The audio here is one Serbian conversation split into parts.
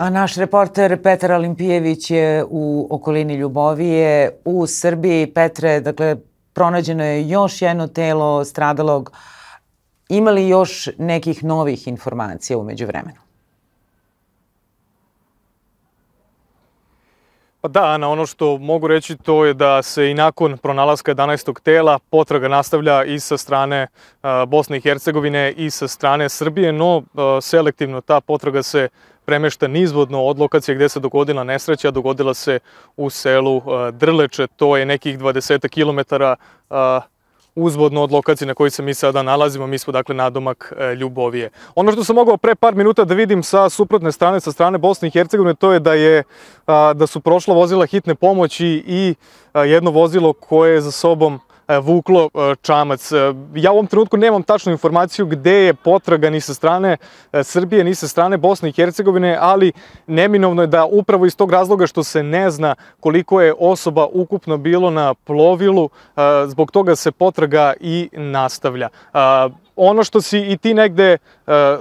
A naš reporter Petar Olimpijević je u okolini Ljubovije u Srbiji. Petre, dakle, pronađeno je još jedno telo stradalog. Ima li još nekih novih informacija umeđu vremenu? Pa da, Ana, ono što mogu reći to je da se i nakon pronalaska 11. tela potraga nastavlja i sa strane Bosne i Hercegovine i sa strane Srbije, no selektivno ta potraga se premešta nizvodno od lokacije gde se dogodila nesreća, dogodila se u selu Drleče, to je nekih 20 km uzvodno od lokacije na kojoj se mi sada nalazimo, mi smo dakle nadomak e, Ljubovije. Ono što sam mogao pre par minuta da vidim sa suprotne strane, sa strane Bosne i Hercegovine, to je da, je, da su prošla vozila hitne pomoći i jedno vozilo koje je za sobom E, vuklo e, čamac. E, ja u ovom trenutku nemam tačnu informaciju gde je potraga ni sa strane Srbije, ni sa strane Bosne i Hercegovine, ali neminovno je da upravo iz tog razloga što se ne zna koliko je osoba ukupno bilo na plovilu, zbog toga se potraga i nastavlja. Ono što si i ti negde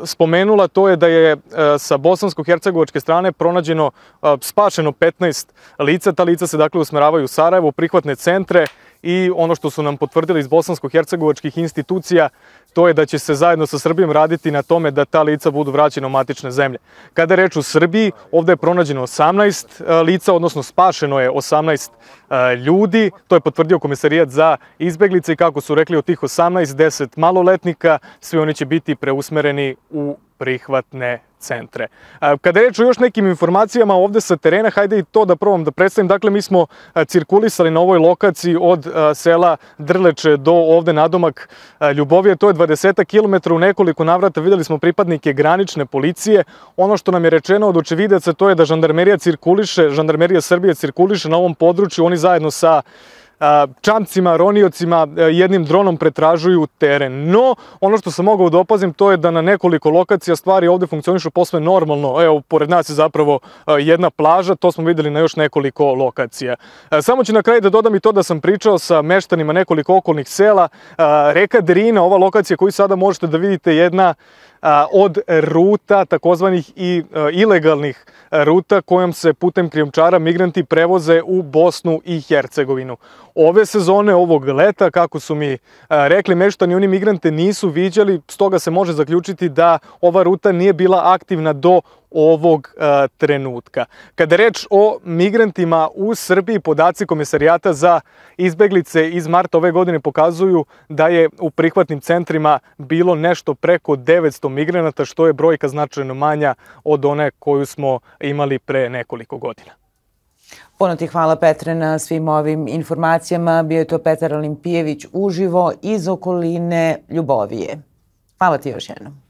spomenula, to je da je sa bosansko-hercegovačke strane pronađeno, spašeno 15 lica. Ta lica se dakle usmeravaju u Sarajevo, prihvatne centre, i ono što su nam potvrdili iz bosansko-hercegovačkih institucija, to je da će se zajedno sa Srbijom raditi na tome da ta lica budu vraćena u matične zemlje. Kada je reč u Srbiji, ovde je pronađeno 18 e, lica, odnosno spašeno je 18 e, ljudi, to je potvrdio komisarijat za izbeglice i kako su rekli od tih 18, 10 maloletnika, svi oni će biti preusmereni u prihvatne centre. Kada reču još nekim informacijama ovde sa terena, hajde i to da probam da predstavim. Dakle, mi smo cirkulisali na ovoj lokaciji od sela Drleče do ovde nadomak Ljubovije. To je 20 km u nekoliko navrata. Videli smo pripadnike granične policije. Ono što nam je rečeno od očevidaca to je da žandarmerija cirkuliše, žandarmerija Srbije cirkuliše na ovom području. Oni zajedno sa čamcima, roniocima, e, jednim dronom pretražuju teren. No, ono što sam mogao da opazim to je da na nekoliko lokacija stvari ovde funkcionišu posve normalno. Evo, pored nas je zapravo e, jedna plaža, to smo videli na još nekoliko lokacija. E, samo ću na kraju da dodam i to da sam pričao sa meštanima nekoliko okolnih sela. Reka Drina, ova lokacija koju sada možete da vidite, jedna od ruta, takozvanih i ilegalnih ruta kojom se putem krijomčara migranti prevoze u Bosnu i Hercegovinu. Ove sezone, ovog leta, kako su mi rekli meštani, oni migrante nisu viđali, stoga se može zaključiti da ova ruta nije bila aktivna do ovog e, trenutka. Kada reč o migrantima u Srbiji, podaci Komisarijata za izbeglice iz marta ove godine pokazuju da je u prihvatnim centrima bilo nešto preko 900 migranata, što je brojka značajno manja od one koju smo imali pre nekoliko godina. Puno ti hvala Petre na svim ovim informacijama. Bio je to Petar Olimpijević uživo iz okoline Ljubovije. Hvala ti još jednom.